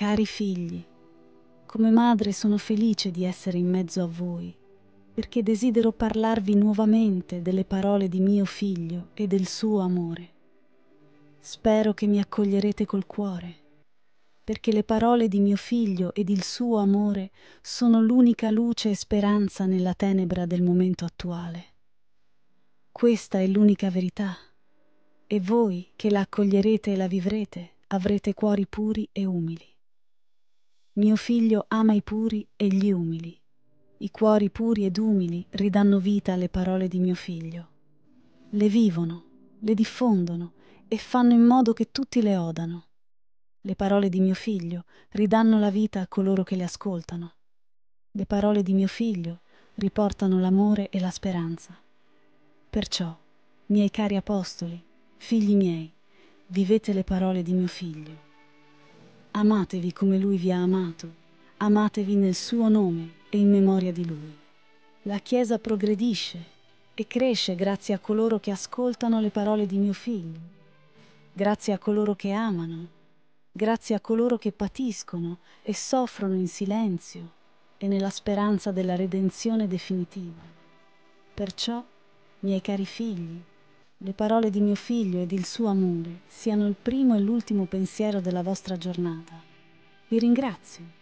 Cari figli, come madre sono felice di essere in mezzo a voi, perché desidero parlarvi nuovamente delle parole di mio figlio e del suo amore. Spero che mi accoglierete col cuore, perché le parole di mio figlio ed il suo amore sono l'unica luce e speranza nella tenebra del momento attuale. Questa è l'unica verità, e voi che la accoglierete e la vivrete avrete cuori puri e umili mio figlio ama i puri e gli umili. I cuori puri ed umili ridanno vita alle parole di mio figlio. Le vivono, le diffondono e fanno in modo che tutti le odano. Le parole di mio figlio ridanno la vita a coloro che le ascoltano. Le parole di mio figlio riportano l'amore e la speranza. Perciò, miei cari apostoli, figli miei, vivete le parole di mio figlio. Amatevi come Lui vi ha amato, amatevi nel suo nome e in memoria di Lui. La Chiesa progredisce e cresce grazie a coloro che ascoltano le parole di mio figlio, grazie a coloro che amano, grazie a coloro che patiscono e soffrono in silenzio e nella speranza della redenzione definitiva. Perciò, miei cari figli, le parole di mio figlio ed il suo amore siano il primo e l'ultimo pensiero della vostra giornata vi ringrazio